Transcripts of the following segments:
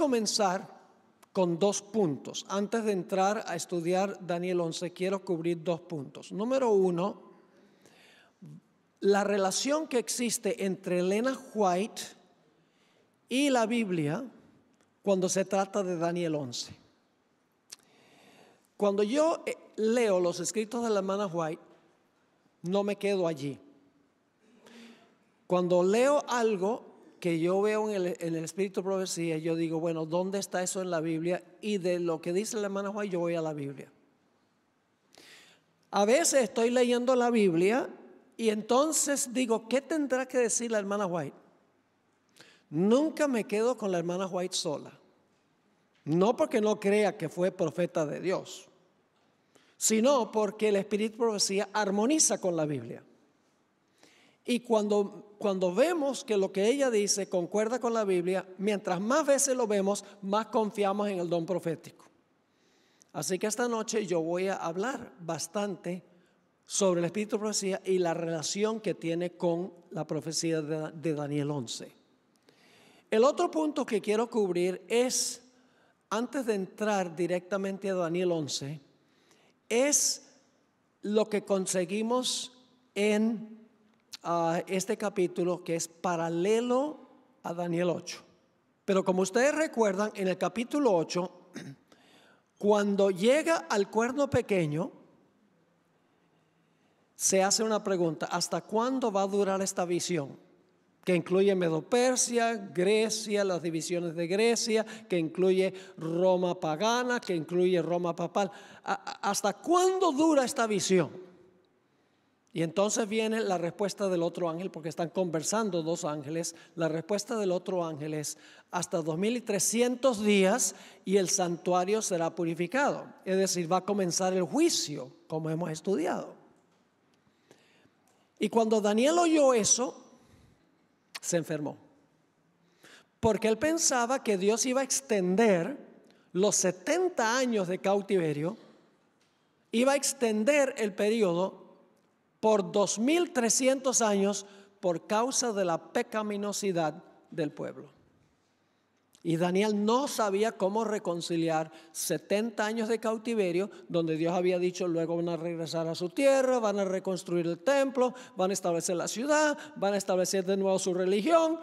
comenzar con dos puntos. Antes de entrar a estudiar Daniel 11, quiero cubrir dos puntos. Número uno, la relación que existe entre Elena White y la Biblia cuando se trata de Daniel 11. Cuando yo eh, leo los escritos de la hermana White, no me quedo allí. Cuando leo algo que yo veo en el, espíritu de profecía, yo digo, bueno, ¿dónde está eso en la Biblia? Y de lo que dice la hermana White yo voy a la Biblia. A veces estoy leyendo la Biblia y entonces digo, ¿qué tendrá que decir la hermana White? Nunca me quedo con la hermana White sola. No porque no crea que fue profeta de Dios, sino porque el Espíritu de Profecía armoniza con la Biblia. Y cuando, cuando vemos que lo que ella dice concuerda con la Biblia, mientras más veces lo vemos, más confiamos en el don profético. Así que esta noche yo voy a hablar bastante sobre el espíritu de profecía y la relación que tiene con la profecía de, de Daniel 11. El otro punto que quiero cubrir es, antes de entrar directamente a Daniel 11, es lo que conseguimos en a este capítulo que es paralelo a Daniel 8. Pero como ustedes recuerdan, en el capítulo 8, cuando llega al cuerno pequeño, se hace una pregunta, ¿hasta cuándo va a durar esta visión? Que incluye Medopersia, Grecia, las divisiones de Grecia, que incluye Roma pagana, que incluye Roma papal. ¿Hasta cuándo dura esta visión? Y entonces viene la respuesta del otro ángel, porque están conversando dos ángeles. La respuesta del otro ángel es hasta 2300 días y el santuario será purificado. Es decir, va a comenzar el juicio, como hemos estudiado. Y cuando Daniel oyó eso, se enfermó. Porque él pensaba que Dios iba a extender los 70 años de cautiverio, iba a extender el periodo por 2.300 años por causa de la pecaminosidad del pueblo. Y Daniel no sabía cómo reconciliar 70 años de cautiverio, donde Dios había dicho, luego van a regresar a su tierra, van a reconstruir el templo, van a establecer la ciudad, van a establecer de nuevo su religión,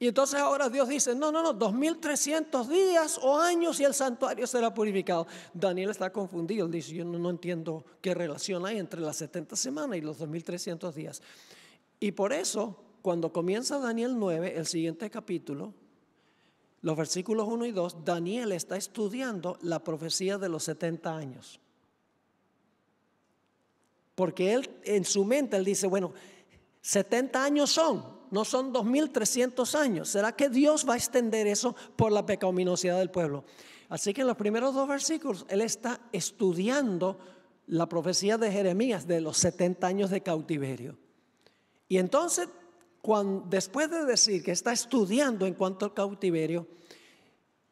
y entonces ahora Dios dice, no, no, no, 2300 días o años y el santuario será purificado. Daniel está confundido, dice, yo no, entiendo qué relación hay entre las 70 semanas y los 2300 días. Y por eso, cuando comienza Daniel 9, el siguiente capítulo, los versículos 1 y 2, Daniel está estudiando la profecía de los 70 años. Porque él en su mente él dice, bueno, 70 años son, no son 2.300 años. ¿Será que Dios va a extender eso por la pecaminosidad del pueblo? Así que en los primeros dos versículos, Él está estudiando la profecía de Jeremías de los 70 años de cautiverio. Y entonces, cuando, después de decir que está estudiando en cuanto al cautiverio,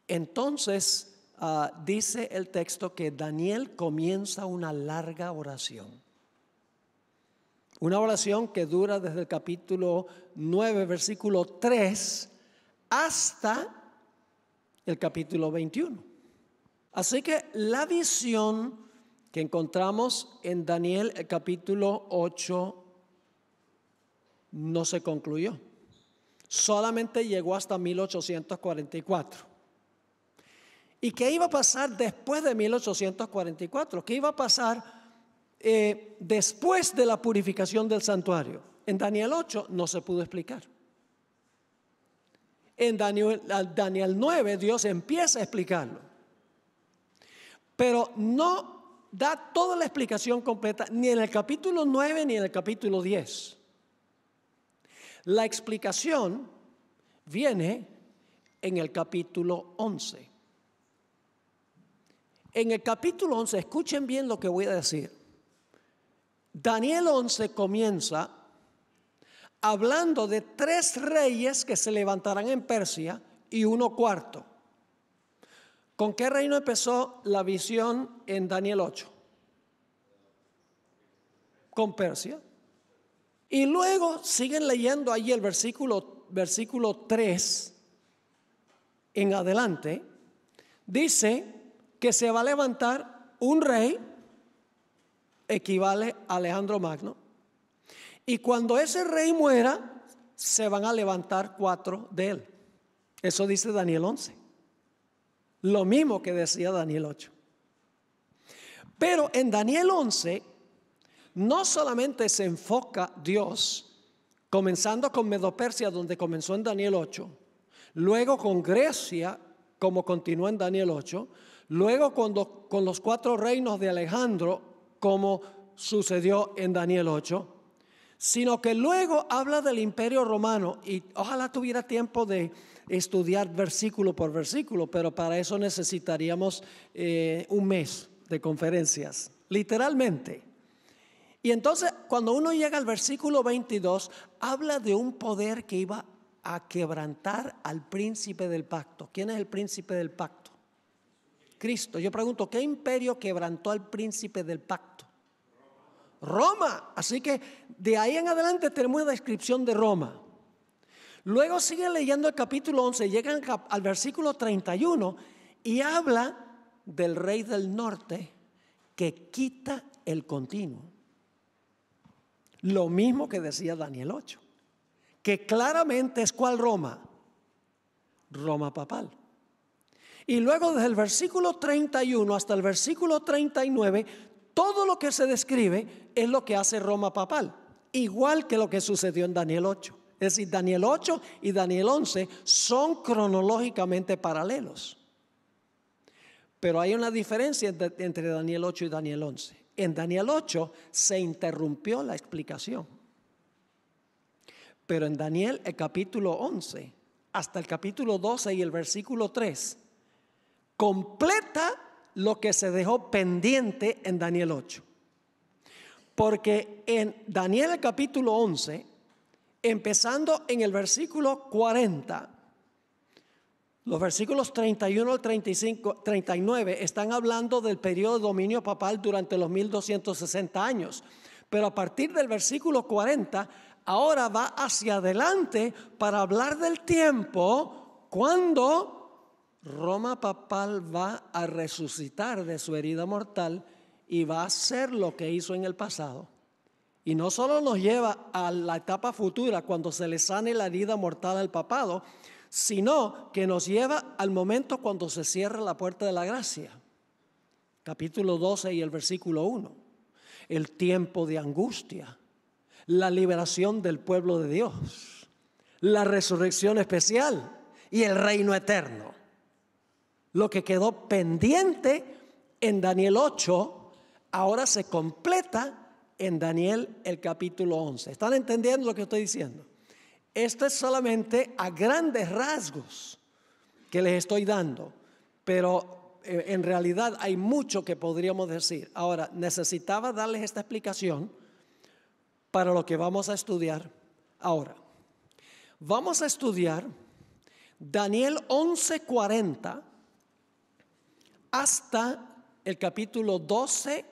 entonces ah, dice el texto que Daniel comienza una larga oración. Una oración que dura desde el capítulo 9, versículo 3, hasta el capítulo 21. Así que la visión que encontramos en Daniel el capítulo 8 no se concluyó. Solamente llegó hasta 1844. ¿Y qué iba a pasar después de 1844? ¿Qué iba a pasar eh, después de la purificación del santuario. En Daniel 8 no se pudo explicar. En Daniel, Daniel 9 Dios empieza a explicarlo. Pero no da toda la explicación completa ni en el capítulo 9 ni en el capítulo 10. La explicación viene en el capítulo 11. En el capítulo 11, escuchen bien lo que voy a decir. Daniel 11 comienza hablando de tres reyes que se levantarán en Persia y uno cuarto. ¿Con qué reino empezó la visión en Daniel 8? Con Persia. Y luego siguen leyendo ahí el versículo, versículo 3 en adelante. Dice que se va a levantar un rey equivale a Alejandro Magno. Y cuando ese rey muera, se van a levantar cuatro de él. Eso dice Daniel 11. Lo mismo que decía Daniel 8. Pero en Daniel 11 no solamente se enfoca Dios, comenzando con Medopersia, donde comenzó en Daniel 8, luego con Grecia, como continuó en Daniel 8, luego cuando con los cuatro reinos de Alejandro, como sucedió en Daniel 8, sino que luego habla del imperio romano y ojalá tuviera tiempo de estudiar versículo por versículo, pero para eso necesitaríamos eh, un mes de conferencias, literalmente. Y entonces cuando uno llega al versículo 22, habla de un poder que iba a quebrantar al príncipe del pacto. ¿Quién es el príncipe del pacto? Cristo. Yo pregunto, ¿qué imperio quebrantó al príncipe del pacto? Roma. Así que de ahí en adelante tenemos una descripción de Roma. Luego siguen leyendo el capítulo 11, llegan al versículo 31 y habla del rey del norte que quita el continuo. Lo mismo que decía Daniel 8, que claramente es cuál Roma, Roma papal. Y luego desde el versículo 31 hasta el versículo 39, todo lo que se describe es lo que hace Roma papal, igual que lo que sucedió en Daniel 8. Es decir, Daniel 8 y Daniel 11 son cronológicamente paralelos. Pero hay una diferencia entre Daniel 8 y Daniel 11. En Daniel 8 se interrumpió la explicación. Pero en Daniel, el capítulo 11, hasta el capítulo 12 y el versículo 3, completa lo que se dejó pendiente en Daniel 8. Porque en Daniel el capítulo 11, empezando en el versículo 40, los versículos 31 al 35, 39 están hablando del periodo de dominio papal durante los 1260 años. Pero a partir del versículo 40, ahora va hacia adelante para hablar del tiempo cuando Roma papal va a resucitar de su herida mortal y va a hacer lo que hizo en el pasado. Y no solo nos lleva a la etapa futura, cuando se le sane la herida mortal al papado, sino que nos lleva al momento cuando se cierra la puerta de la gracia. Capítulo 12 y el versículo 1. El tiempo de angustia, la liberación del pueblo de Dios, la resurrección especial y el reino eterno. Lo que quedó pendiente en Daniel 8 ahora se completa en Daniel el capítulo 11. ¿Están entendiendo lo que estoy diciendo? Esto es solamente a grandes rasgos que les estoy dando, pero eh, en realidad hay mucho que podríamos decir. Ahora, necesitaba darles esta explicación para lo que vamos a estudiar ahora. Vamos a estudiar Daniel 11:40 hasta el capítulo 12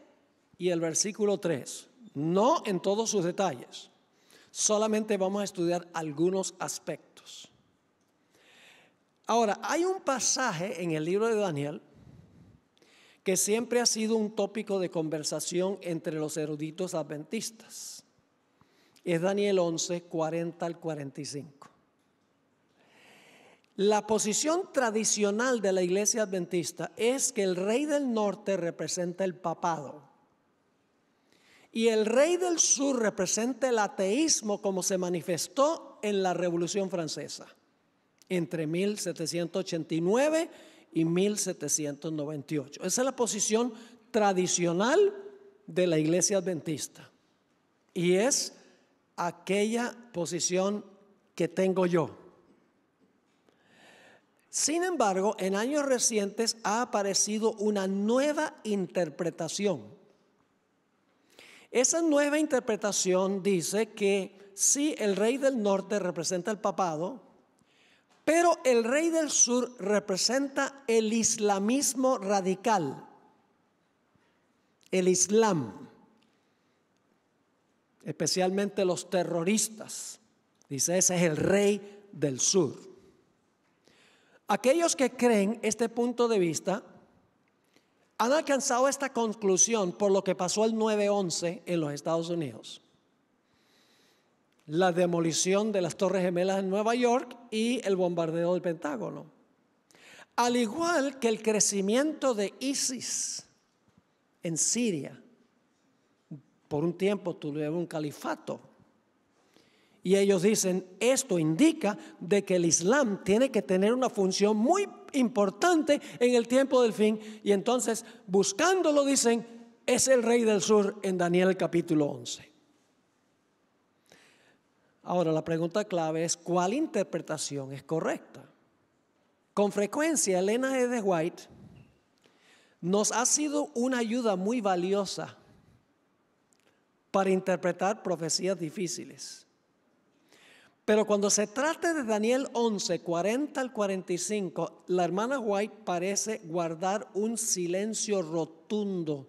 y el versículo 3. No en todos sus detalles. Solamente vamos a estudiar algunos aspectos. Ahora, hay un pasaje en el libro de Daniel que siempre ha sido un tópico de conversación entre los eruditos adventistas. Es Daniel 11, 40 al 45. La posición tradicional de la iglesia adventista es que el rey del norte representa el papado y el rey del sur representa el ateísmo como se manifestó en la Revolución Francesa entre 1789 y 1798. Esa es la posición tradicional de la iglesia adventista y es aquella posición que tengo yo. Sin embargo, en años recientes ha aparecido una nueva interpretación. Esa nueva interpretación dice que sí, el rey del norte representa el papado, pero el rey del sur representa el islamismo radical, el islam, especialmente los terroristas. Dice, ese es el rey del sur. Aquellos que creen este punto de vista han alcanzado esta conclusión por lo que pasó el 9-11 en los Estados Unidos. La demolición de las Torres Gemelas en Nueva York y el bombardeo del Pentágono. Al igual que el crecimiento de ISIS en Siria. Por un tiempo tuvieron un califato y ellos dicen, esto indica de que el Islam tiene que tener una función muy importante en el tiempo del fin. Y entonces, buscándolo, dicen, es el rey del sur en Daniel capítulo 11. Ahora, la pregunta clave es, ¿cuál interpretación es correcta? Con frecuencia, Elena E. de White nos ha sido una ayuda muy valiosa para interpretar profecías difíciles. Pero cuando se trata de Daniel 11, 40 al 45, la hermana White parece guardar un silencio rotundo.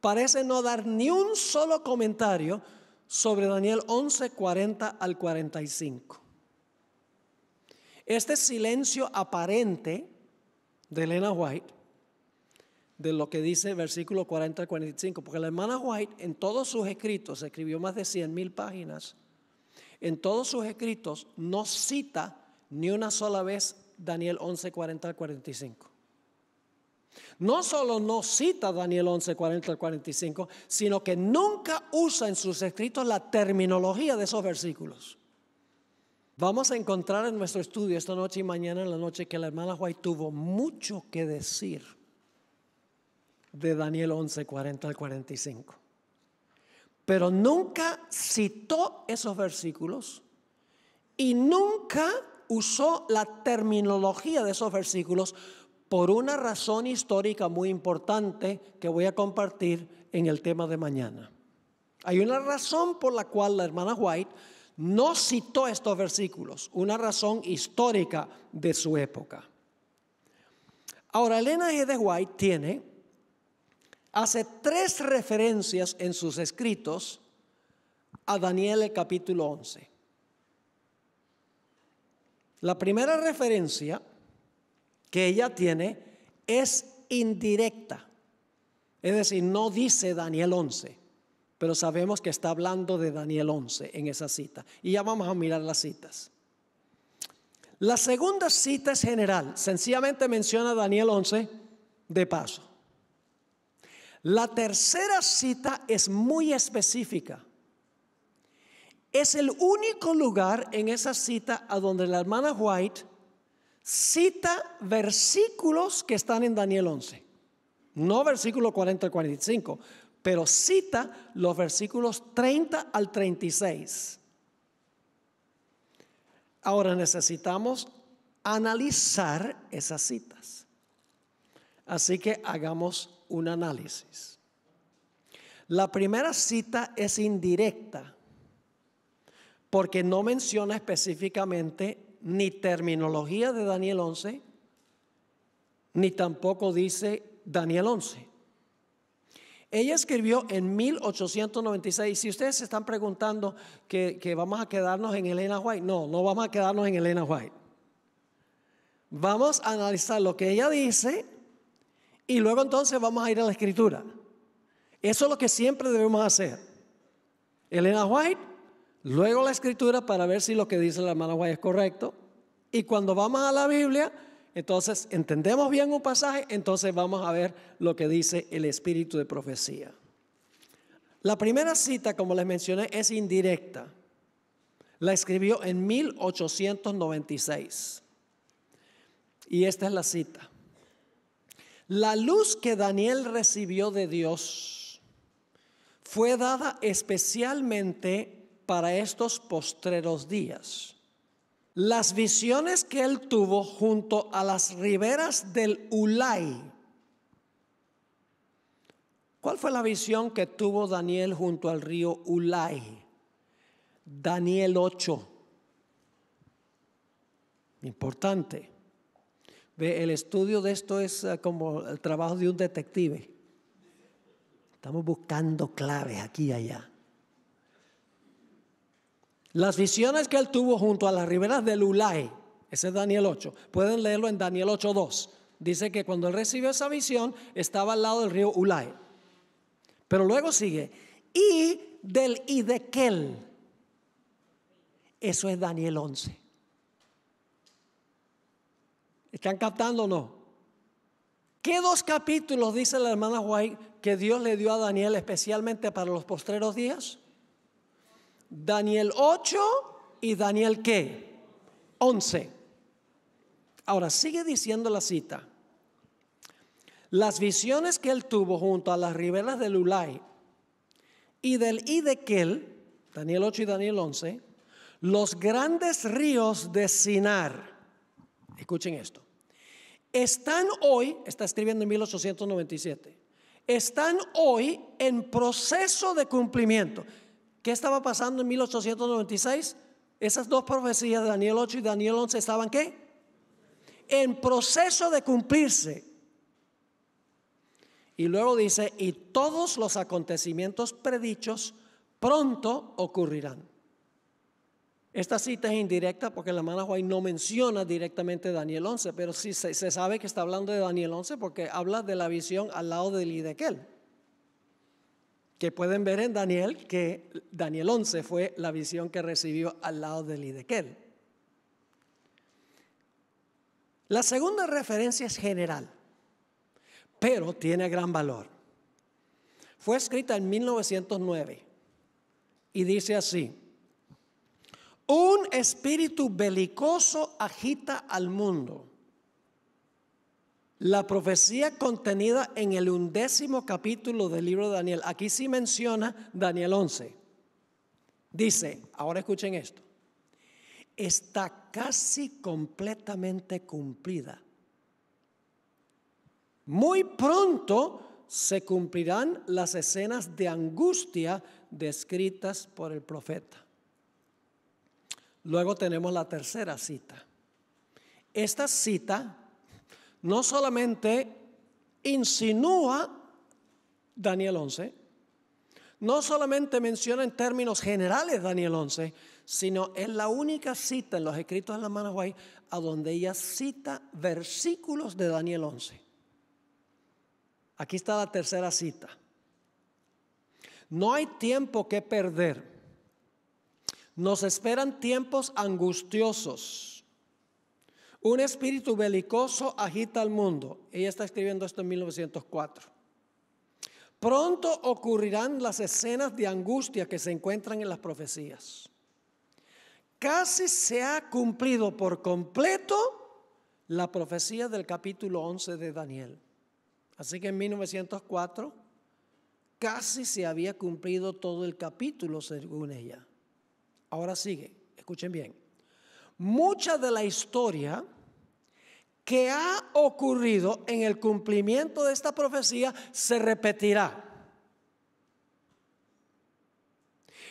Parece no dar ni un solo comentario sobre Daniel 11, 40 al 45. Este silencio aparente de Elena White, de lo que dice versículo 40 al 45, porque la hermana White en todos sus escritos escribió más de 100 páginas en todos sus escritos no cita ni una sola vez Daniel 11, 40 al 45. No solo no cita Daniel 11, 40 al 45, sino que nunca usa en sus escritos la terminología de esos versículos. Vamos a encontrar en nuestro estudio esta noche y mañana en la noche que la hermana White tuvo mucho que decir de Daniel 11, 40 al 45 pero nunca citó esos versículos y nunca usó la terminología de esos versículos por una razón histórica muy importante que voy a compartir en el tema de mañana. Hay una razón por la cual la hermana White no citó estos versículos, una razón histórica de su época. Ahora, Elena G. de White tiene hace tres referencias en sus escritos a Daniel el capítulo 11. La primera referencia que ella tiene es indirecta, es decir, no dice Daniel 11, pero sabemos que está hablando de Daniel 11 en esa cita. Y ya vamos a mirar las citas. La segunda cita es general, sencillamente menciona Daniel 11 de paso. La tercera cita es muy específica. Es el único lugar en esa cita a donde la hermana White cita versículos que están en Daniel 11. No versículo 40 al 45, pero cita los versículos 30 al 36. Ahora necesitamos analizar esas citas. Así que hagamos un análisis. La primera cita es indirecta porque no menciona específicamente ni terminología de Daniel 11, ni tampoco dice Daniel 11. Ella escribió en 1896. Si ustedes se están preguntando que, que, vamos a quedarnos en Elena White, no, no vamos a quedarnos en Elena White. Vamos a analizar lo que ella dice y luego entonces vamos a ir a la escritura. Eso es lo que siempre debemos hacer. Elena White, luego la escritura para ver si lo que dice la hermana White es correcto. Y cuando vamos a la Biblia, entonces entendemos bien un pasaje, entonces vamos a ver lo que dice el espíritu de profecía. La primera cita, como les mencioné, es indirecta. La escribió en 1896. Y esta es la cita. La luz que Daniel recibió de Dios fue dada especialmente para estos postreros días. Las visiones que él tuvo junto a las riberas del Ulay. ¿Cuál fue la visión que tuvo Daniel junto al río Ulay? Daniel 8. Importante. El estudio de esto es eh, como el trabajo de un detective. Estamos buscando claves aquí y allá. Las visiones que él tuvo junto a las riberas del Ulai, ese es Daniel 8, pueden leerlo en Daniel 8.2. Dice que cuando él recibió esa visión estaba al lado del río Ulai. Pero luego sigue, y del Idekel. Eso es Daniel 11. ¿Están captando o no? ¿Qué dos capítulos dice la hermana White que Dios le dio a Daniel especialmente para los postreros días? Daniel 8 y Daniel qué? 11. Ahora sigue diciendo la cita. Las visiones que él tuvo junto a las riberas del Ulay y del Idequel, Daniel 8 y Daniel 11, los grandes ríos de Sinar. Escuchen esto están hoy, está escribiendo en 1897, están hoy en proceso de cumplimiento. ¿Qué estaba pasando en 1896? Esas dos profecías, de Daniel 8 y Daniel 11, estaban qué? En proceso de cumplirse. Y luego dice, y todos los acontecimientos predichos pronto ocurrirán. Esta cita es indirecta porque la hermana Juárez no menciona directamente Daniel 11, pero sí se, sabe que está hablando de Daniel 11 porque habla de la visión al lado de Lidekel. Que pueden ver en Daniel que Daniel 11 fue la visión que recibió al lado de Lidekel. La segunda referencia es general, pero tiene gran valor. Fue escrita en 1909 y dice así. Un espíritu belicoso agita al mundo. La profecía contenida en el undécimo capítulo del libro de Daniel, aquí sí menciona Daniel 11, dice, ahora escuchen esto, está casi completamente cumplida. Muy pronto se cumplirán las escenas de angustia descritas por el profeta. Luego tenemos la tercera cita. Esta cita no solamente insinúa Daniel 11, no solamente menciona en términos generales Daniel 11, sino es la única cita en los escritos de la hermana a donde ella cita versículos de Daniel 11. Aquí está la tercera cita. No hay tiempo que perder. Nos esperan tiempos angustiosos. Un espíritu belicoso agita al mundo. Ella está escribiendo esto en 1904. Pronto ocurrirán las escenas de angustia que se encuentran en las profecías. Casi se ha cumplido por completo la profecía del capítulo 11 de Daniel. Así que en 1904 casi se había cumplido todo el capítulo según ella. Ahora sigue, escuchen bien. Mucha de la historia que ha ocurrido en el cumplimiento de esta profecía se repetirá.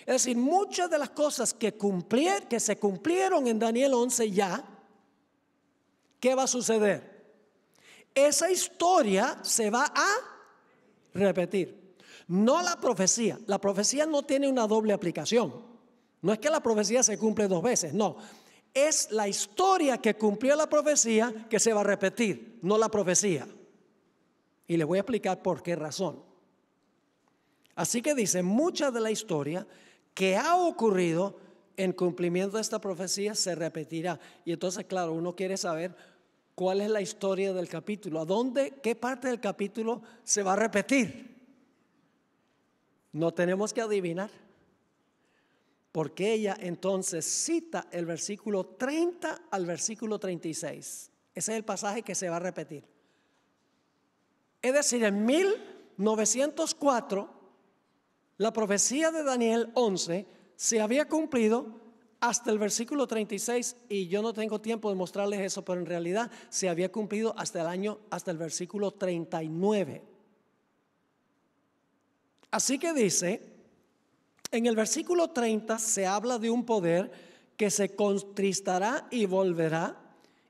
Es decir, muchas de las cosas que, cumplir, que se cumplieron en Daniel 11 ya, ¿qué va a suceder? Esa historia se va a repetir. No la profecía. La profecía no tiene una doble aplicación. No es que la profecía se cumple dos veces, no. Es la historia que cumplió la profecía que se va a repetir, no la profecía. Y les voy a explicar por qué razón. Así que dice, mucha de la historia que ha ocurrido en cumplimiento de esta profecía se repetirá. Y entonces, claro, uno quiere saber cuál es la historia del capítulo, a dónde, qué parte del capítulo se va a repetir. No tenemos que adivinar. Porque ella entonces cita el versículo 30 al versículo 36. Ese es el pasaje que se va a repetir. Es decir, en 1904, la profecía de Daniel 11 se había cumplido hasta el versículo 36 y yo no tengo tiempo de mostrarles eso, pero en realidad se había cumplido hasta el año hasta el versículo 39. Así que dice, en el versículo 30 se habla de un poder que se contristará y volverá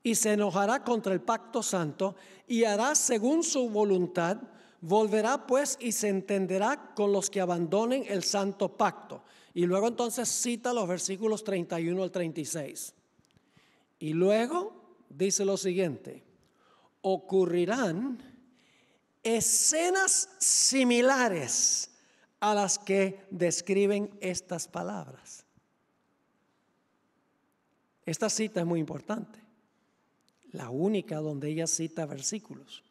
y se enojará contra el pacto santo y hará según su voluntad, volverá pues y se entenderá con los que abandonen el santo pacto. Y luego entonces cita los versículos 31 al 36. Y luego dice lo siguiente, ocurrirán escenas similares a las que describen estas palabras. Esta cita es muy importante, la única donde ella cita versículos.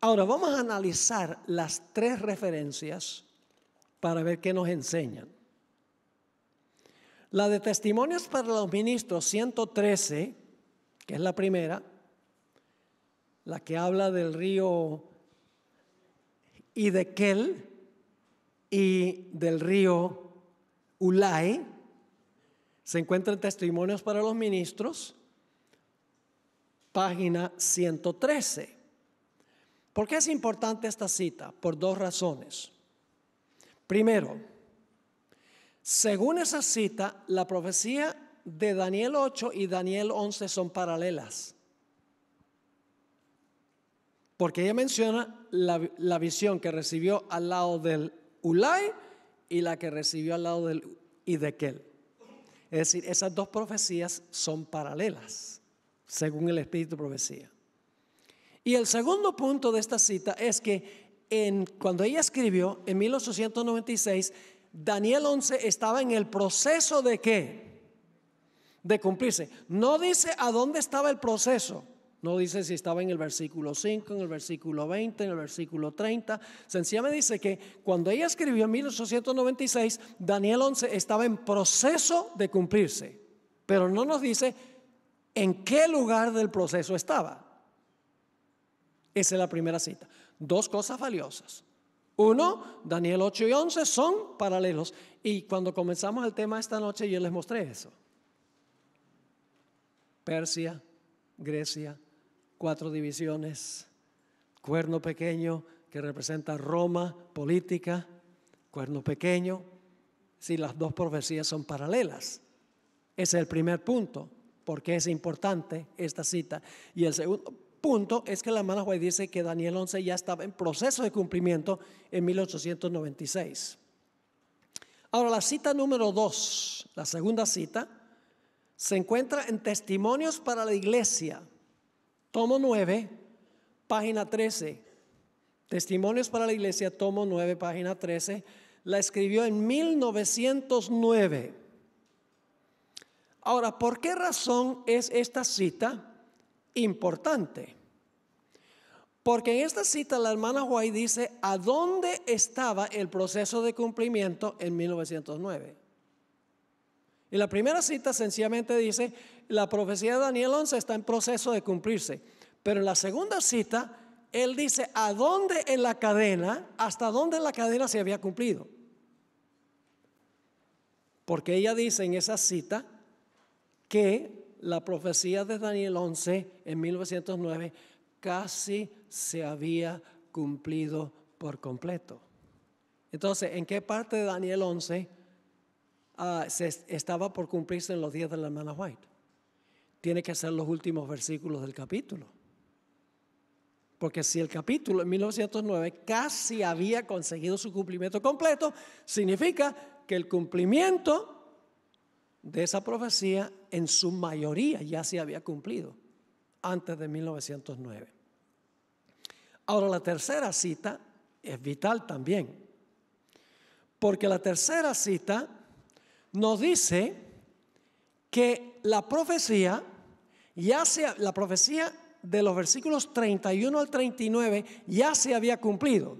Ahora vamos a analizar las tres referencias para ver qué nos enseñan. La de testimonios para los ministros 113, que es la primera, la que habla del río Y de él y del río Ulay. Se encuentran testimonios para los ministros, página 113. ¿Por qué es importante esta cita? Por dos razones. Primero, según esa cita, la profecía de Daniel 8 y Daniel 11 son paralelas. Porque ella menciona la, visión que recibió al lado del Ulay y la que recibió al lado del Idekel Es decir, esas dos profecías son paralelas, según el Espíritu Profecía. Y el segundo punto de esta cita es que en, cuando ella escribió en 1896, Daniel 11 estaba en el proceso de qué? De cumplirse. No dice a dónde estaba el proceso no dice si estaba en el versículo 5, en el versículo 20, en el versículo 30. Sencillamente dice que cuando ella escribió en 1896, Daniel 11 estaba en proceso de cumplirse, pero no nos dice en qué lugar del proceso estaba. Esa es la primera cita. Dos cosas valiosas. Uno, Daniel 8 y 11 son paralelos. Y cuando comenzamos el tema esta noche, yo les mostré eso. Persia, Grecia, cuatro divisiones. Cuerno pequeño que representa Roma, política, cuerno pequeño, si las dos profecías son paralelas. Ese es el primer punto, porque es importante esta cita. Y el segundo punto es que la hermana dice que Daniel 11 ya estaba en proceso de cumplimiento en 1896. Ahora, la cita número dos, la segunda cita, se encuentra en Testimonios para la Iglesia, tomo 9, página 13. Testimonios para la Iglesia, tomo 9, página 13. La escribió en 1909. Ahora, ¿por qué razón es esta cita importante? Porque en esta cita la hermana Huay dice a dónde estaba el proceso de cumplimiento en 1909. Y la primera cita sencillamente dice, la profecía de Daniel 11 está en proceso de cumplirse. Pero en la segunda cita, él dice a dónde en la cadena, hasta dónde en la cadena se había cumplido. Porque ella dice en esa cita que la profecía de Daniel 11 en 1909 casi se había cumplido por completo. Entonces, ¿en qué parte de Daniel 11 ah, se estaba por cumplirse en los días de la hermana White? tiene que ser los últimos versículos del capítulo. Porque si el capítulo en 1909 casi había conseguido su cumplimiento completo, significa que el cumplimiento de esa profecía en su mayoría ya se había cumplido antes de 1909. Ahora la tercera cita es vital también, porque la tercera cita nos dice que la profecía, ya sea, la profecía de los versículos 31 al 39 ya se había cumplido,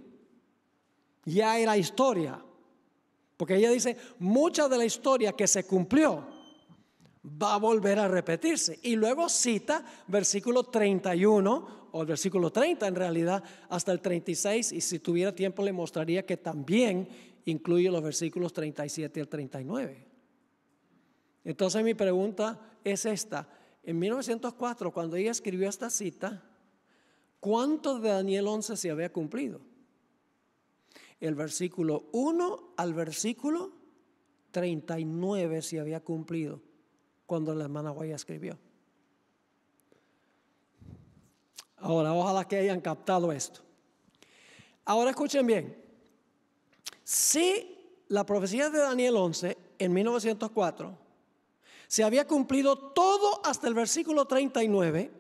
ya era historia, porque ella dice, mucha de la historia que se cumplió va a volver a repetirse. Y luego cita versículo 31 o el versículo 30 en realidad hasta el 36 y si tuviera tiempo le mostraría que también incluye los versículos 37 al 39. Entonces mi pregunta es esta. En 1904, cuando ella escribió esta cita, ¿cuánto de Daniel 11 se había cumplido? El versículo 1 al versículo 39 se había cumplido cuando la hermana Guaya escribió. Ahora, ojalá que hayan captado esto. Ahora escuchen bien. Si la profecía de Daniel 11 en 1904 se había cumplido todo hasta el versículo 39.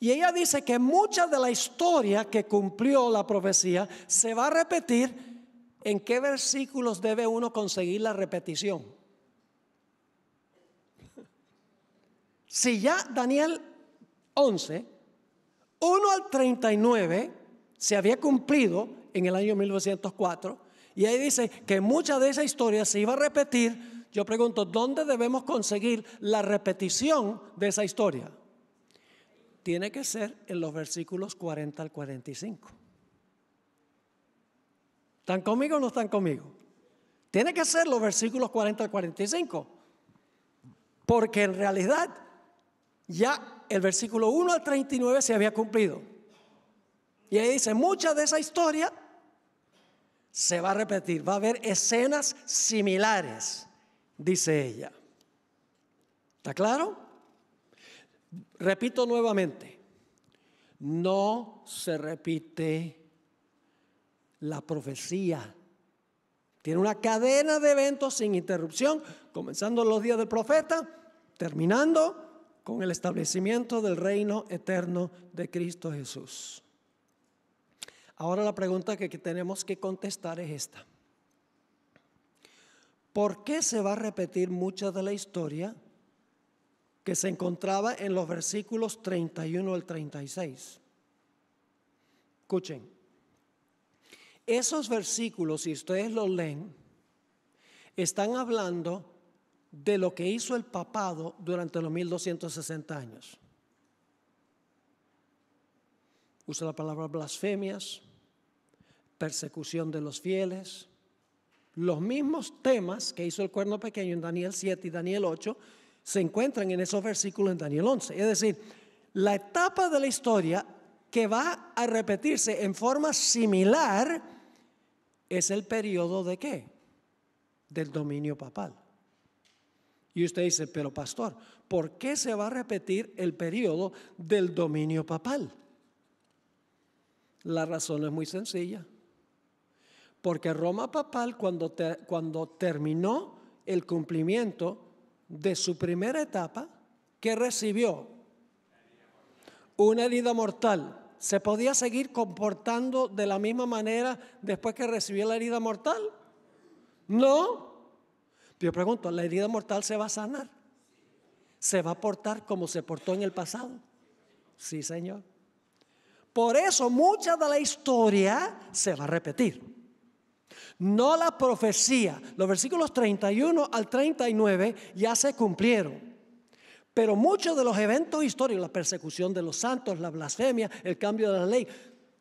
Y ella dice que mucha de la historia que cumplió la profecía se va a repetir. ¿En qué versículos debe uno conseguir la repetición? Si ya Daniel 11, 1 al 39 se había cumplido en el año 1904, y ahí dice que mucha de esa historia se iba a repetir yo pregunto, ¿dónde debemos conseguir la repetición de esa historia? Tiene que ser en los versículos 40 al 45. ¿Están conmigo o no están conmigo? Tiene que ser los versículos 40 al 45. Porque en realidad ya el versículo 1 al 39 se había cumplido. Y ahí dice, mucha de esa historia se va a repetir, va a haber escenas similares dice ella. ¿Está claro? Repito nuevamente, no se repite la profecía. Tiene una cadena de eventos sin interrupción, comenzando los días del profeta, terminando con el establecimiento del reino eterno de Cristo Jesús. Ahora la pregunta que tenemos que contestar es esta. ¿Por qué se va a repetir mucha de la historia que se encontraba en los versículos 31 al 36? Escuchen, esos versículos, si ustedes los leen, están hablando de lo que hizo el papado durante los 1260 años. Usa la palabra blasfemias, persecución de los fieles, los mismos temas que hizo el cuerno pequeño en Daniel 7 y Daniel 8 se encuentran en esos versículos en Daniel 11. Es decir, la etapa de la historia que va a repetirse en forma similar es el periodo de qué? Del dominio papal. Y usted dice, pero pastor, ¿por qué se va a repetir el periodo del dominio papal? La razón es muy sencilla. Porque Roma papal, cuando, cuando terminó el cumplimiento de su primera etapa, que recibió? Una herida mortal. ¿Se podía seguir comportando de la misma manera después que recibió la herida mortal? No. Yo pregunto, ¿la herida mortal se va a sanar? ¿Se va a portar como se portó en el pasado? Sí, Señor. Por eso mucha de la historia se va a repetir. No la profecía. Los versículos 31 al 39 ya se cumplieron. Pero muchos de los eventos históricos, la persecución de los santos, la blasfemia, el cambio de la ley,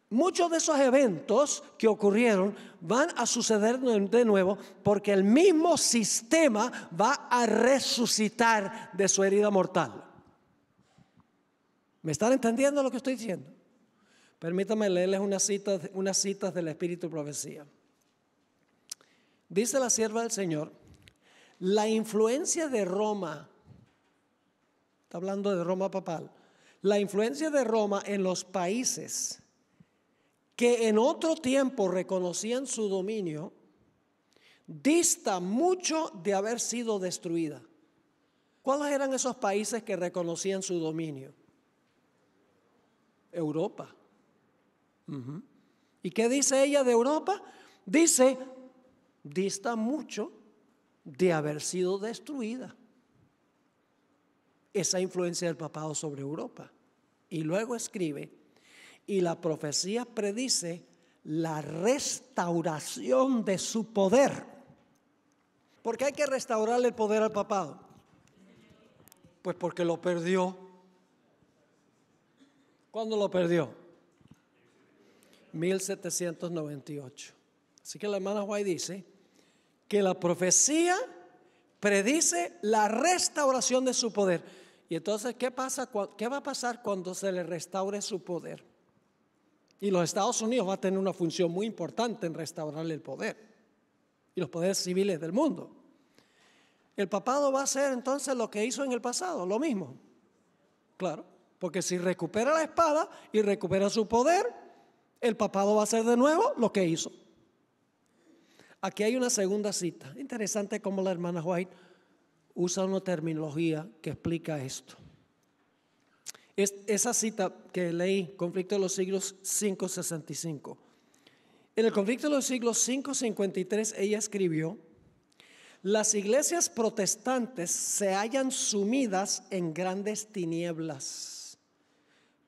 muchos de esos eventos que ocurrieron van a suceder de nuevo porque el mismo sistema va a resucitar de su herida mortal. ¿Me están entendiendo lo que estoy diciendo? Permítame leerles unas citas, unas citas del Espíritu Profecía dice la sierva del Señor, la influencia de Roma, está hablando de Roma papal, la influencia de Roma en los países que en otro tiempo reconocían su dominio, dista mucho de haber sido destruida. ¿Cuáles eran esos países que reconocían su dominio? Europa. ¿Y qué dice ella de Europa? Dice, dista mucho de haber sido destruida esa influencia del papado sobre Europa. Y luego escribe, y la profecía predice la restauración de su poder. porque hay que restaurarle el poder al papado? Pues porque lo perdió. ¿Cuándo lo perdió? 1798. Así que la hermana White dice que la profecía predice la restauración de su poder. Y entonces, ¿qué, pasa, ¿qué va a pasar cuando se le restaure su poder? Y los Estados Unidos va a tener una función muy importante en restaurarle el poder y los poderes civiles del mundo. El papado va a hacer entonces lo que hizo en el pasado, lo mismo. Claro, porque si recupera la espada y recupera su poder, el papado va a hacer de nuevo lo que hizo. Aquí hay una segunda cita. Interesante cómo la hermana White usa una terminología que explica esto. esa cita que leí, Conflicto de los siglos 565. En el Conflicto de los siglos 553 ella escribió, las iglesias protestantes se hallan sumidas en grandes tinieblas,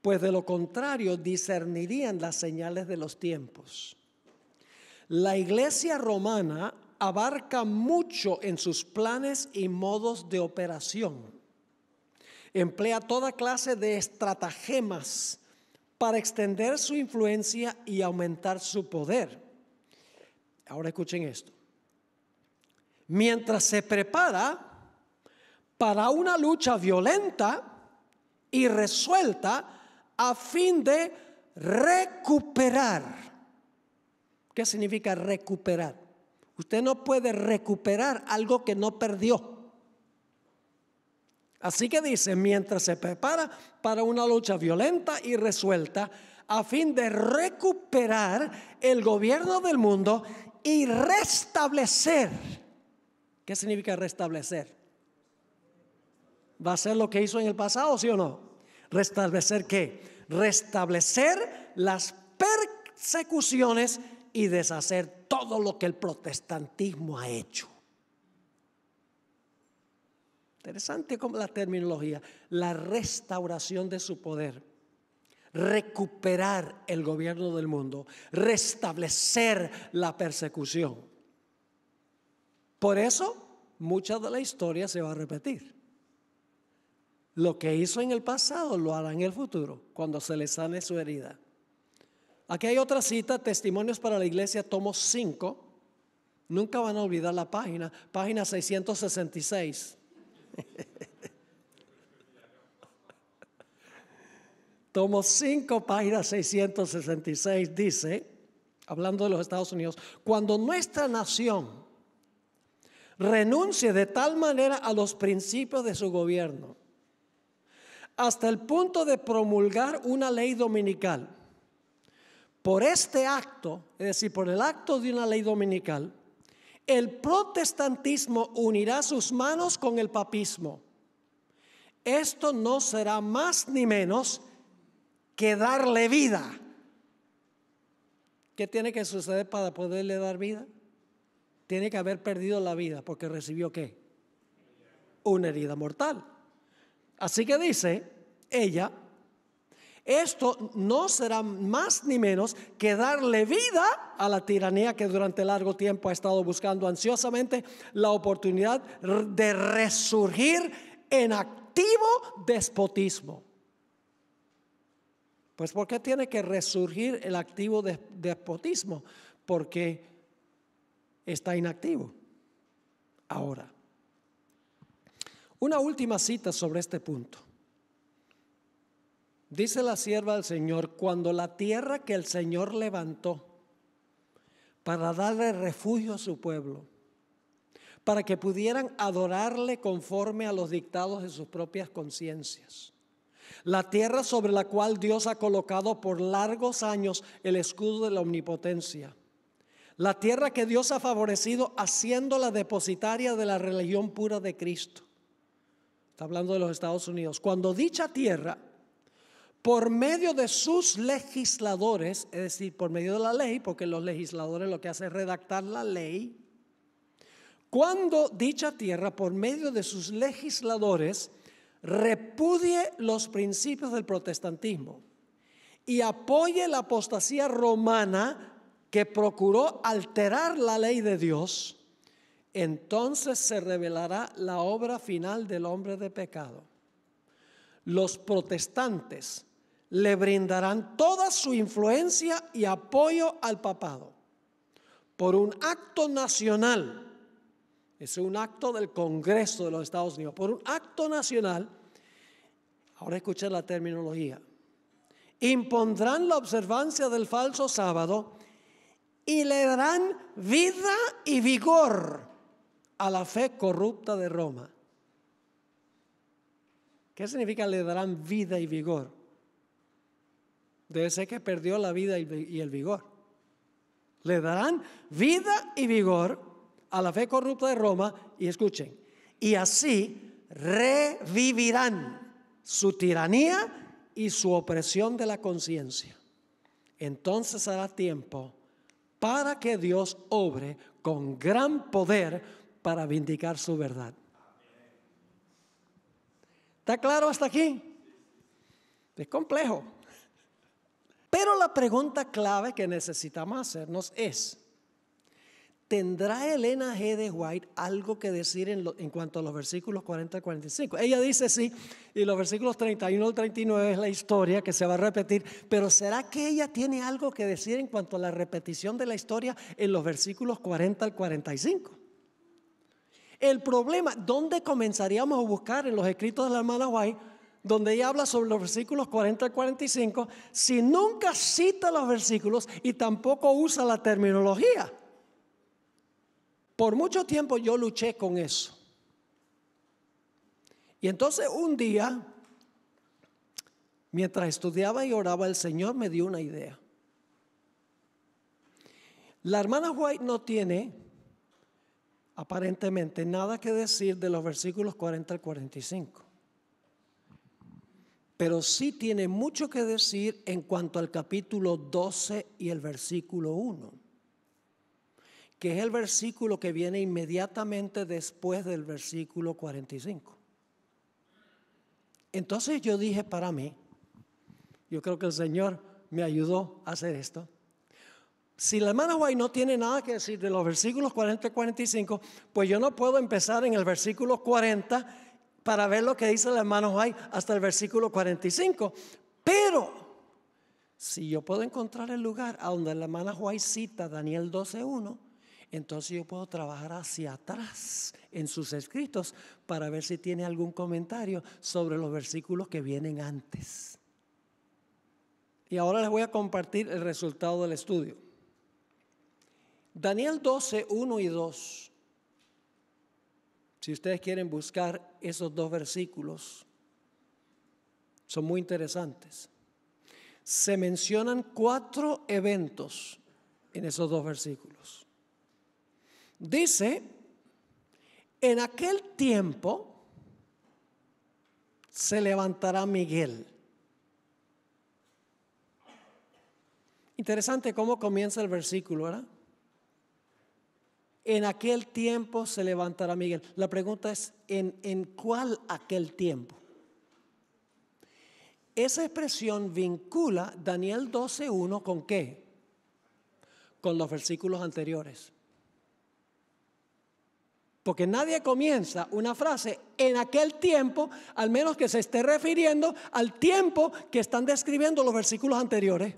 pues de lo contrario discernirían las señales de los tiempos. La iglesia romana abarca mucho en sus planes y modos de operación. Emplea toda clase de estratagemas para extender su influencia y aumentar su poder. Ahora escuchen esto. Mientras se prepara para una lucha violenta y resuelta a fin de recuperar ¿Qué significa recuperar? Usted no puede recuperar algo que no perdió. Así que dice, mientras se prepara para una lucha violenta y resuelta, a fin de recuperar el gobierno del mundo y restablecer. ¿Qué significa restablecer? ¿Va a ser lo que hizo en el pasado, sí o no? ¿Restablecer qué? Restablecer las persecuciones y deshacer todo lo que el protestantismo ha hecho. Interesante como la terminología, la restauración de su poder, recuperar el gobierno del mundo, restablecer la persecución. Por eso, mucha de la historia se va a repetir. Lo que hizo en el pasado lo hará en el futuro, cuando se le sane su herida. Aquí hay otra cita, Testimonios para la Iglesia, tomo 5. Nunca van a olvidar la página, página 666. tomo 5, página 666, dice, hablando de los Estados Unidos, cuando nuestra nación renuncie de tal manera a los principios de su gobierno, hasta el punto de promulgar una ley dominical, por este acto, es decir, por el acto de una ley dominical, el protestantismo unirá sus manos con el papismo. Esto no será más ni menos que darle vida. ¿Qué tiene que suceder para poderle dar vida? Tiene que haber perdido la vida porque recibió qué? Una herida mortal. Así que dice ella, esto no será más ni menos que darle vida a la tiranía que durante largo tiempo ha estado buscando ansiosamente la oportunidad de resurgir en activo despotismo. Pues ¿por qué tiene que resurgir el activo despotismo? Porque está inactivo ahora. Una última cita sobre este punto. Dice la sierva del Señor, cuando la tierra que el Señor levantó para darle refugio a su pueblo, para que pudieran adorarle conforme a los dictados de sus propias conciencias. La tierra sobre la cual Dios ha colocado por largos años el escudo de la omnipotencia. La tierra que Dios ha favorecido haciéndola depositaria de la religión pura de Cristo. Está hablando de los Estados Unidos. Cuando dicha tierra por medio de sus legisladores, es decir, por medio de la ley, porque los legisladores lo que hacen es redactar la ley, cuando dicha tierra, por medio de sus legisladores, repudie los principios del protestantismo y apoye la apostasía romana que procuró alterar la ley de Dios, entonces se revelará la obra final del hombre de pecado. Los protestantes le brindarán toda su influencia y apoyo al papado por un acto nacional. Es un acto del Congreso de los Estados Unidos, por un acto nacional. Ahora escuché la terminología. Impondrán la observancia del falso sábado y le darán vida y vigor a la fe corrupta de Roma. ¿Qué significa le darán vida y vigor? Debe ser que perdió la vida y el vigor. Le darán vida y vigor a la fe corrupta de Roma y escuchen, y así revivirán su tiranía y su opresión de la conciencia. Entonces hará tiempo para que Dios obre con gran poder para vindicar su verdad. ¿Está claro hasta aquí? Es complejo. Pero la pregunta clave que necesitamos hacernos es, ¿tendrá Elena G. de White algo que decir en, cuanto a los versículos 40 al 45? Ella dice sí, y los versículos 31 al 39 es la historia que se va a repetir, pero ¿será que ella tiene algo que decir en cuanto a la repetición de la historia en los versículos 40 al 45? El problema, ¿dónde comenzaríamos a buscar en los escritos de la hermana White? donde ella habla sobre los versículos 40 al 45, si nunca cita los versículos y tampoco usa la terminología. Por mucho tiempo yo luché con eso. Y entonces un día, mientras estudiaba y oraba, el Señor me dio una idea. La hermana White no tiene aparentemente nada que decir de los versículos 40 al 45 pero sí tiene mucho que decir en cuanto al capítulo 12 y el versículo 1, que es el versículo que viene inmediatamente después del versículo 45. Entonces yo dije para mí, yo creo que el Señor me ayudó a hacer esto. Si la hermana Guay no tiene nada que decir de los versículos 40 y 45, pues yo no puedo empezar en el versículo 40 para ver lo que dice la hermana Juan hasta el versículo 45. Pero si yo puedo encontrar el lugar a donde la hermana Juan cita Daniel 12.1, entonces yo puedo trabajar hacia atrás en sus escritos para ver si tiene algún comentario sobre los versículos que vienen antes. Y ahora les voy a compartir el resultado del estudio. Daniel 12.1 y 2 si ustedes quieren buscar esos dos versículos, son muy interesantes. Se mencionan cuatro eventos en esos dos versículos. Dice, en aquel tiempo se levantará Miguel. Interesante cómo comienza el versículo, ¿verdad? en aquel tiempo se levantará Miguel. La pregunta es, ¿en, en cuál aquel tiempo? Esa expresión vincula Daniel 12.1 con qué? Con los versículos anteriores. Porque nadie comienza una frase en aquel tiempo, al menos que se esté refiriendo al tiempo que están describiendo los versículos anteriores.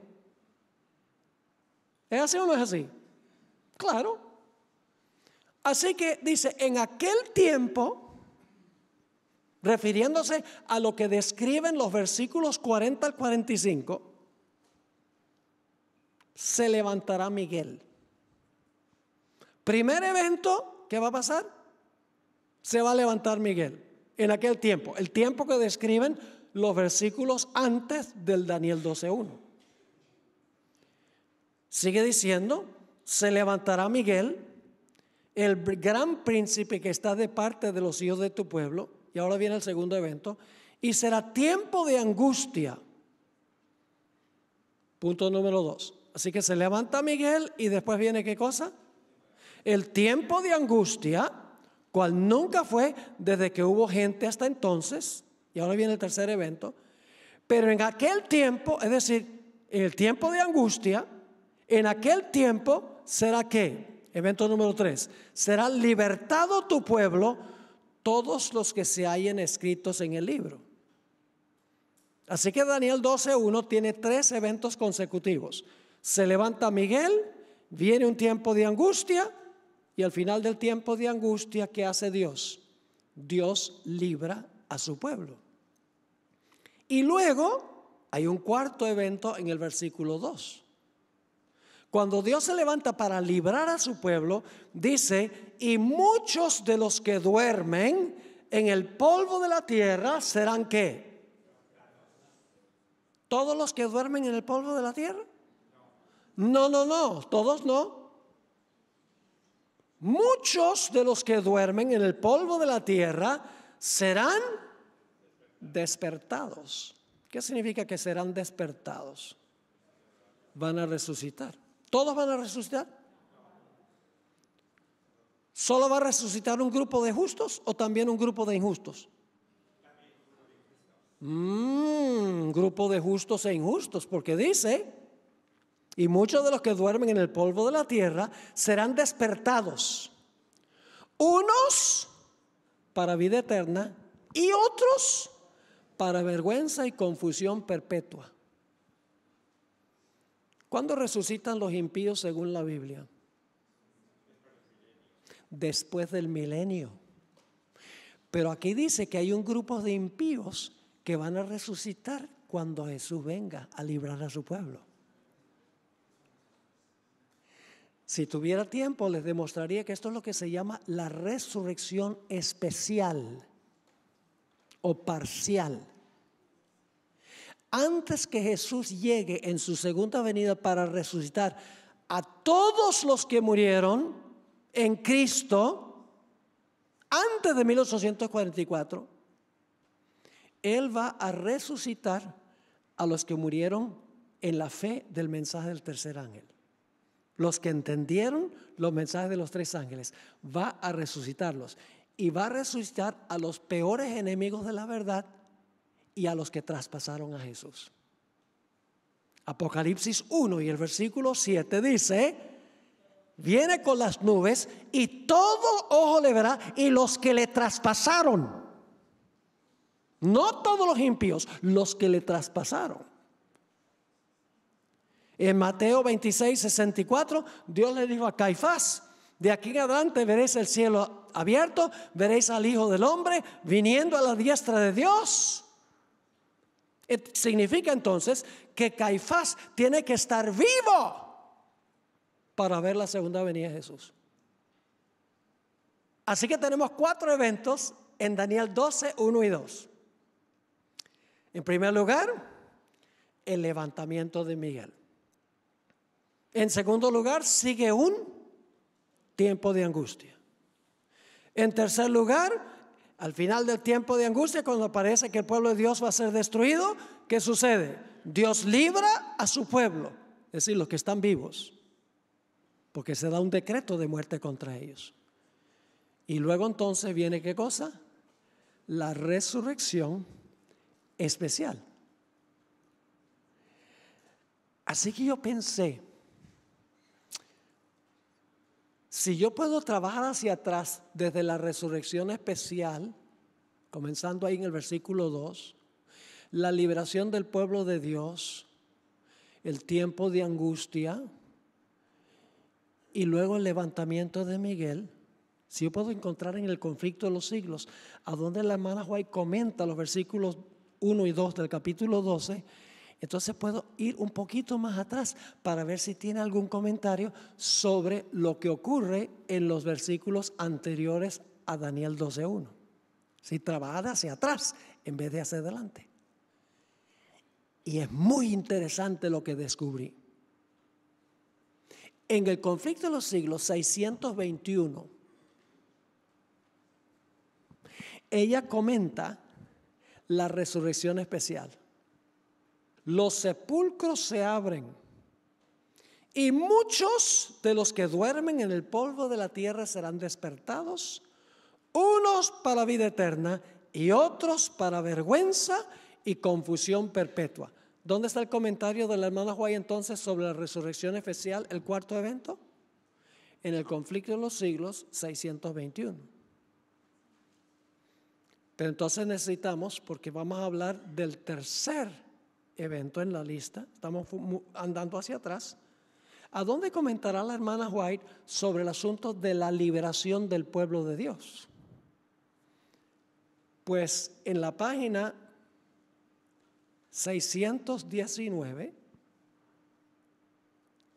¿Es así o no es así? Claro. Así que dice, en aquel tiempo, refiriéndose a lo que describen los versículos 40 al 45, se levantará Miguel. Primer evento, que va a pasar? Se va a levantar Miguel en aquel tiempo, el tiempo que describen los versículos antes del Daniel 12.1. Sigue diciendo, se levantará Miguel el gran príncipe que está de parte de los hijos de tu pueblo, y ahora viene el segundo evento, y será tiempo de angustia. Punto número dos. Así que se levanta Miguel y después viene qué cosa? El tiempo de angustia, cual nunca fue desde que hubo gente hasta entonces, y ahora viene el tercer evento, pero en aquel tiempo, es decir, el tiempo de angustia, en aquel tiempo será que evento número tres: será libertado tu pueblo todos los que se hayan escritos en el libro. Así que Daniel 12.1 tiene tres eventos consecutivos. Se levanta Miguel, viene un tiempo de angustia y al final del tiempo de angustia, ¿qué hace Dios? Dios libra a su pueblo. Y luego hay un cuarto evento en el versículo 2. Cuando Dios se levanta para librar a su pueblo, dice, y muchos de los que duermen en el polvo de la tierra serán qué? ¿Todos los que duermen en el polvo de la tierra? No, no, no, todos no. Muchos de los que duermen en el polvo de la tierra serán despertados. ¿Qué significa que serán despertados? Van a resucitar. ¿Todos van a resucitar? ¿Solo va a resucitar un grupo de justos o también un grupo de injustos? Mm, grupo de justos e injustos, porque dice, y muchos de los que duermen en el polvo de la tierra serán despertados, unos para vida eterna y otros para vergüenza y confusión perpetua. ¿Cuándo resucitan los impíos según la Biblia? Después del milenio. Pero aquí dice que hay un grupo de impíos que van a resucitar cuando Jesús venga a librar a su pueblo. Si tuviera tiempo, les demostraría que esto es lo que se llama la resurrección especial o parcial antes que Jesús llegue en su segunda venida para resucitar a todos los que murieron en Cristo, antes de 1844, Él va a resucitar a los que murieron en la fe del mensaje del tercer ángel. Los que entendieron los mensajes de los tres ángeles, va a resucitarlos. Y va a resucitar a los peores enemigos de la verdad y a los que traspasaron a Jesús. Apocalipsis 1 y el versículo 7 dice, viene con las nubes y todo ojo le verá y los que le traspasaron, no todos los impíos, los que le traspasaron. En Mateo 26, 64, Dios le dijo a Caifás, de aquí en adelante veréis el cielo abierto, veréis al Hijo del Hombre viniendo a la diestra de Dios Significa entonces que Caifás tiene que estar vivo para ver la segunda venida de Jesús. Así que tenemos cuatro eventos en Daniel 12, 1 y 2. En primer lugar, el levantamiento de Miguel. En segundo lugar, sigue un tiempo de angustia. En tercer lugar, al final del tiempo de angustia, cuando parece que el pueblo de Dios va a ser destruido, ¿qué sucede? Dios libra a su pueblo, es decir, los que están vivos, porque se da un decreto de muerte contra ellos. Y luego entonces viene qué cosa? La resurrección especial. Así que yo pensé, si yo puedo trabajar hacia atrás desde la resurrección especial, comenzando ahí en el versículo 2, la liberación del pueblo de Dios, el tiempo de angustia y luego el levantamiento de Miguel, si yo puedo encontrar en el conflicto de los siglos, a donde la hermana White comenta los versículos 1 y 2 del capítulo 12, entonces puedo ir un poquito más atrás para ver si tiene algún comentario sobre lo que ocurre en los versículos anteriores a Daniel 12.1. Si trabaja hacia atrás en vez de hacia adelante. Y es muy interesante lo que descubrí. En el conflicto de los siglos 621, ella comenta la resurrección especial los sepulcros se abren y muchos de los que duermen en el polvo de la tierra serán despertados, unos para vida eterna y otros para vergüenza y confusión perpetua. ¿Dónde está el comentario de la hermana Juárez? entonces sobre la resurrección especial, el cuarto evento? En el conflicto de los siglos 621. Pero entonces necesitamos, porque vamos a hablar del tercer evento en la lista, estamos andando hacia atrás. ¿A dónde comentará la hermana White sobre el asunto de la liberación del pueblo de Dios? Pues en la página 619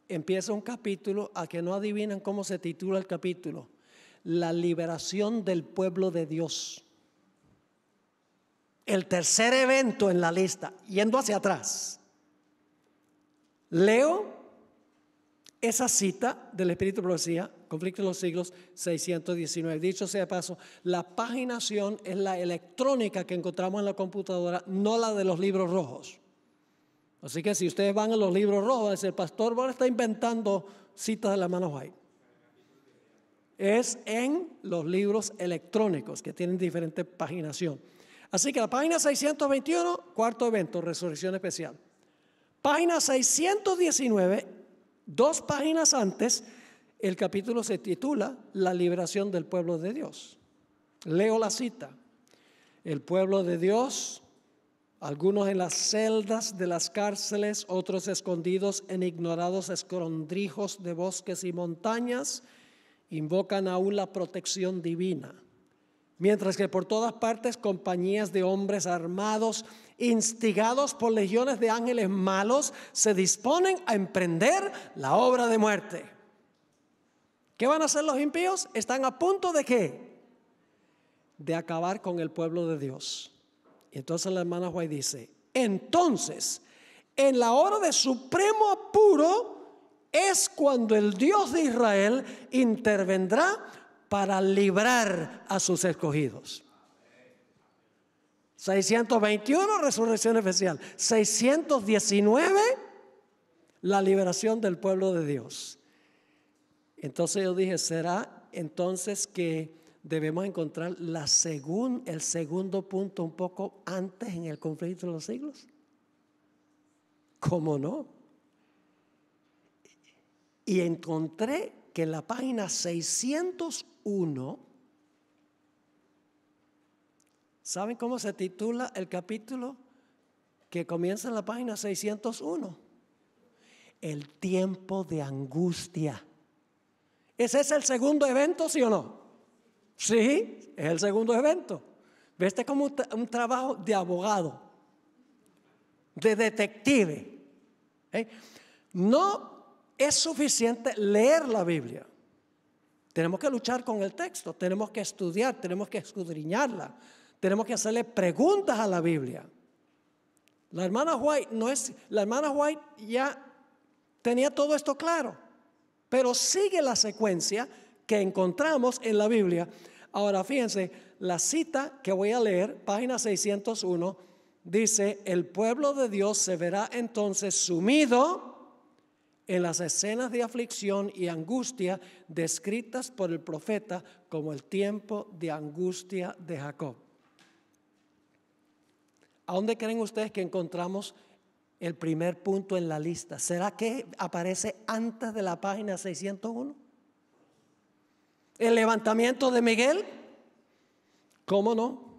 empieza un capítulo a que no adivinan cómo se titula el capítulo. La liberación del pueblo de Dios el tercer evento en la lista, yendo hacia atrás, leo esa cita del Espíritu de Profecía, Conflicto de los Siglos 619. Dicho sea paso, la paginación es la electrónica que encontramos en la computadora, no la de los libros rojos. Así que si ustedes van a los libros rojos, el pastor, a está inventando citas de la mano White. Es en los libros electrónicos que tienen diferente paginación. Así que la página 621, cuarto evento, resurrección especial. Página 619, dos páginas antes, el capítulo se titula La liberación del pueblo de Dios. Leo la cita. El pueblo de Dios, algunos en las celdas de las cárceles, otros escondidos en ignorados escondrijos de bosques y montañas, invocan aún la protección divina mientras que por todas partes compañías de hombres armados, instigados por legiones de ángeles malos, se disponen a emprender la obra de muerte. ¿Qué van a hacer los impíos? Están a punto de qué? De acabar con el pueblo de Dios. Y entonces la hermana Juárez dice, entonces, en la hora de supremo apuro es cuando el Dios de Israel intervendrá para librar a sus escogidos. 621 resurrección especial. 619 la liberación del pueblo de Dios. Entonces yo dije, ¿será entonces que debemos encontrar la el segundo punto un poco antes en el conflicto de los siglos? ¿Cómo no? Y encontré que en la página 600 ¿Saben cómo se titula el capítulo que comienza en la página 601? El tiempo de angustia. ¿Ese es el segundo evento, sí o no? Sí, es el segundo evento. Este es como un, trabajo de abogado, de detective. ¿eh? No es suficiente leer la Biblia. Tenemos que luchar con el texto, tenemos que estudiar, tenemos que escudriñarla, tenemos que hacerle preguntas a la Biblia. La hermana White no es, la hermana White ya tenía todo esto claro, pero sigue la secuencia que encontramos en la Biblia. Ahora fíjense, la cita que voy a leer, página 601, dice, el pueblo de Dios se verá entonces sumido en las escenas de aflicción y angustia descritas por el profeta como el tiempo de angustia de Jacob. ¿A dónde creen ustedes que encontramos el primer punto en la lista? ¿Será que aparece antes de la página 601? ¿El levantamiento de Miguel? ¿Cómo no?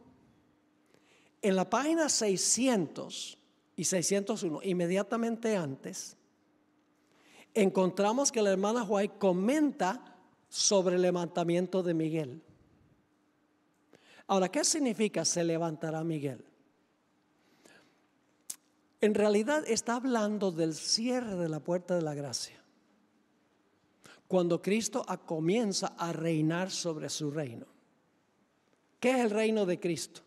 En la página 600 y 601, inmediatamente antes, encontramos que la hermana Juárez comenta sobre el levantamiento de Miguel. Ahora, ¿qué significa se levantará Miguel? En realidad está hablando del cierre de la puerta de la gracia. Cuando Cristo comienza a reinar sobre su reino. ¿Qué es el reino de Cristo?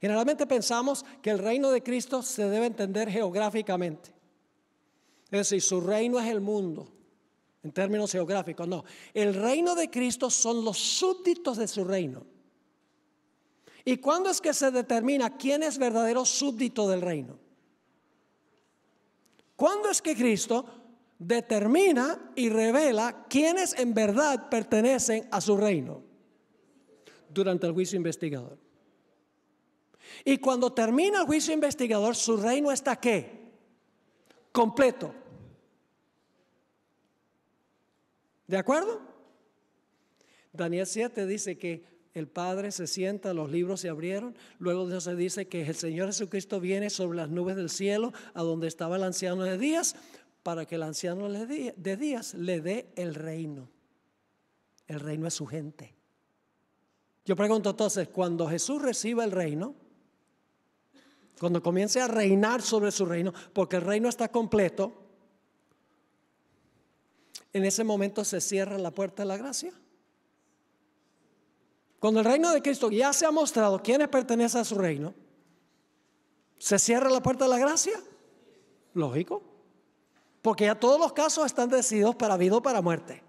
Generalmente pensamos que el reino de Cristo se debe entender geográficamente. Es decir, su reino es el mundo, en términos geográficos, no. El reino de Cristo son los súbditos de su reino. ¿Y cuándo es que se determina quién es verdadero súbdito del reino? ¿Cuándo es que Cristo determina y revela quiénes en verdad pertenecen a su reino? Durante el juicio investigador. Y cuando termina el juicio investigador, su reino está qué? Completo. ¿De acuerdo? Daniel 7 dice que el Padre se sienta, los libros se abrieron. Luego Dios se dice que el Señor Jesucristo viene sobre las nubes del cielo, a donde estaba el anciano de Días, para que el anciano de Días le dé el reino. El reino es su gente. Yo pregunto entonces, cuando Jesús reciba el reino, cuando comience a reinar sobre su reino, porque el reino está completo, en ese momento se cierra la puerta de la gracia. Cuando el reino de Cristo ya se ha mostrado quiénes pertenecen a su reino, se cierra la puerta de la gracia. Lógico. Porque ya todos los casos están decididos para vida o para muerte.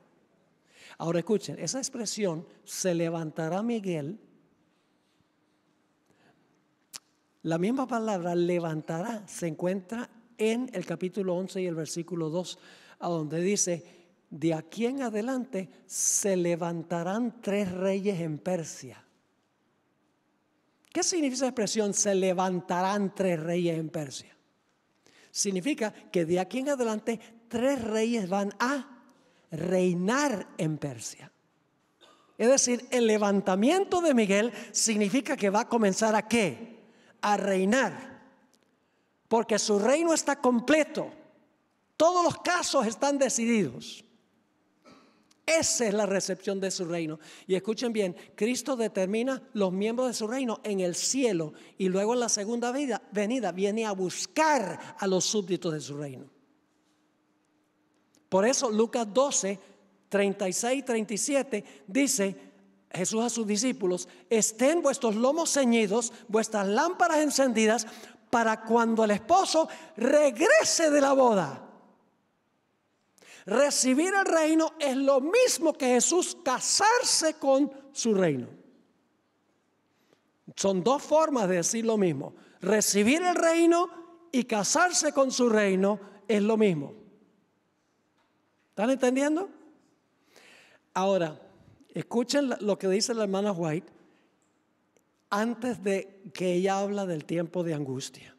Ahora escuchen, esa expresión, se levantará Miguel, la misma palabra levantará se encuentra en el capítulo 11 y el versículo 2, a donde dice, de aquí en adelante se levantarán tres reyes en Persia. ¿Qué significa esa expresión? Se levantarán tres reyes en Persia. Significa que de aquí en adelante tres reyes van a reinar en Persia. Es decir, el levantamiento de Miguel significa que va a comenzar a qué? A reinar. Porque su reino está completo. Todos los casos están decididos. Esa es la recepción de su reino. Y escuchen bien, Cristo determina los miembros de su reino en el cielo y luego en la segunda vida, venida viene a buscar a los súbditos de su reino. Por eso Lucas 12, 36 y 37 dice Jesús a sus discípulos, estén vuestros lomos ceñidos, vuestras lámparas encendidas, para cuando el esposo regrese de la boda. Recibir el reino es lo mismo que Jesús casarse con su reino. Son dos formas de decir lo mismo. Recibir el reino y casarse con su reino es lo mismo. ¿Están entendiendo? Ahora, escuchen lo que dice la hermana White antes de que ella habla del tiempo de angustia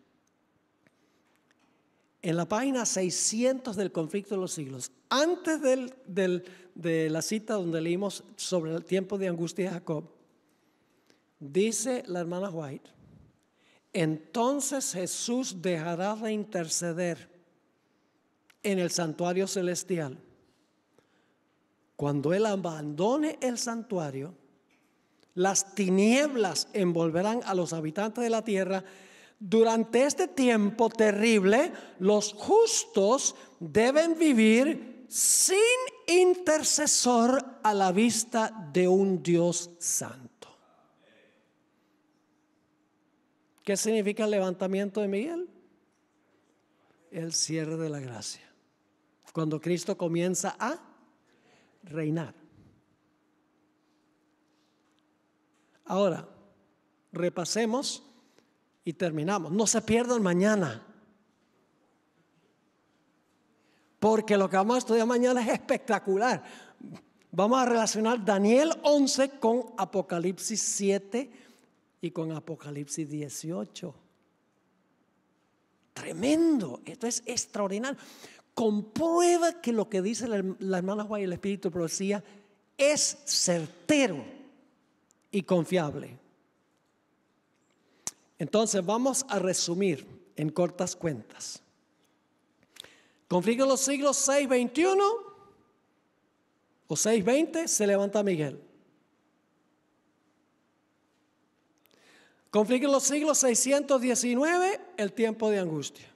en la página 600 del conflicto de los siglos, antes de la cita donde leímos sobre el tiempo de angustia de Jacob, dice la hermana White, entonces Jesús dejará de interceder en el santuario celestial. Cuando Él abandone el santuario, las tinieblas envolverán a los habitantes de la tierra durante este tiempo terrible, los justos deben vivir sin intercesor a la vista de un Dios santo. ¿Qué significa el levantamiento de Miguel? El cierre de la gracia. Cuando Cristo comienza a reinar. Ahora, repasemos y terminamos. No se pierdan mañana. Porque lo que vamos a estudiar mañana es espectacular. Vamos a relacionar Daniel 11 con Apocalipsis 7 y con Apocalipsis 18. Tremendo, esto es extraordinario. Comprueba que lo que dice la, hermana y el Espíritu de Profecía es certero y confiable. Entonces vamos a resumir en cortas cuentas. Conflicto en los siglos 621 o 620 se levanta Miguel. Conflicto en los siglos 619, el tiempo de angustia.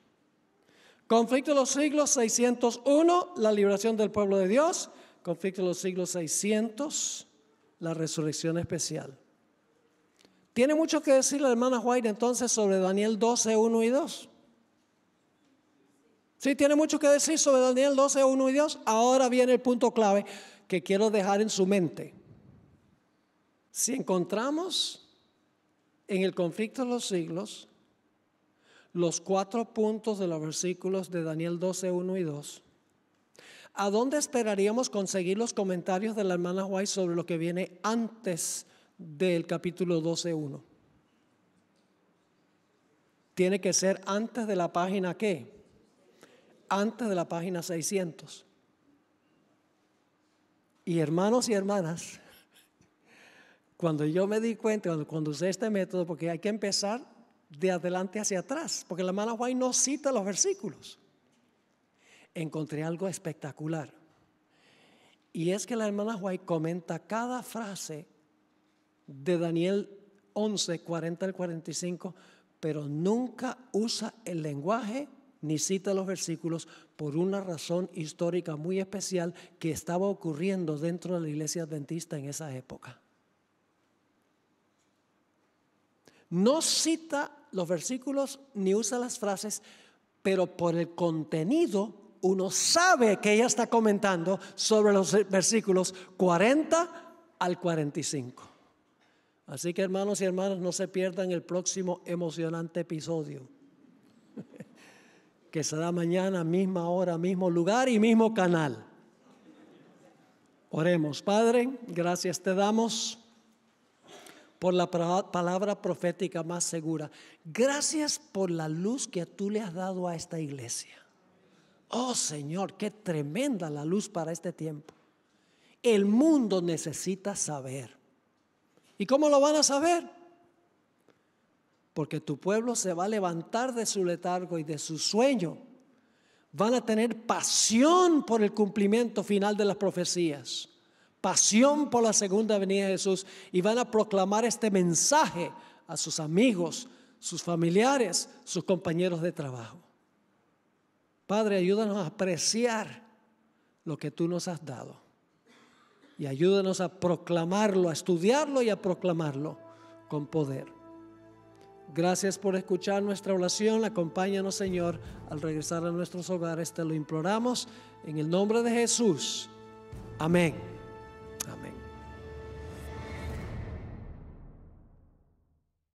Conflicto en los siglos 601, la liberación del pueblo de Dios. Conflicto en los siglos 600, la resurrección especial. Tiene mucho que decir la hermana White entonces sobre Daniel 12, 1 y 2. Sí, tiene mucho que decir sobre Daniel 12, 1 y 2. Ahora viene el punto clave que quiero dejar en su mente. Si encontramos en el conflicto de los siglos los cuatro puntos de los versículos de Daniel 12, 1 y 2, ¿a dónde esperaríamos conseguir los comentarios de la hermana White sobre lo que viene antes del capítulo 12.1. Tiene que ser antes de la página qué? Antes de la página 600. Y hermanos y hermanas, cuando yo me di cuenta, cuando, usé este método, porque hay que empezar de adelante hacia atrás, porque la hermana Huay no cita los versículos, encontré algo espectacular. Y es que la hermana White comenta cada frase de Daniel 11, 40 al 45, pero nunca usa el lenguaje ni cita los versículos por una razón histórica muy especial que estaba ocurriendo dentro de la iglesia adventista en esa época. No cita los versículos ni usa las frases, pero por el contenido uno sabe que ella está comentando sobre los versículos 40 al 45. Así que hermanos y hermanas, no se pierdan el próximo emocionante episodio, que será mañana, misma hora, mismo lugar y mismo canal. Oremos, Padre, gracias te damos por la palabra profética más segura. Gracias por la luz que tú le has dado a esta iglesia. Oh Señor, qué tremenda la luz para este tiempo. El mundo necesita saber ¿Y cómo lo van a saber? Porque tu pueblo se va a levantar de su letargo y de su sueño. Van a tener pasión por el cumplimiento final de las profecías, pasión por la segunda venida de Jesús y van a proclamar este mensaje a sus amigos, sus familiares, sus compañeros de trabajo. Padre, ayúdanos a apreciar lo que tú nos has dado y ayúdanos a proclamarlo, a estudiarlo y a proclamarlo con poder. Gracias por escuchar nuestra oración. Acompáñanos, Señor, al regresar a nuestros hogares. Te lo imploramos en el nombre de Jesús. Amén.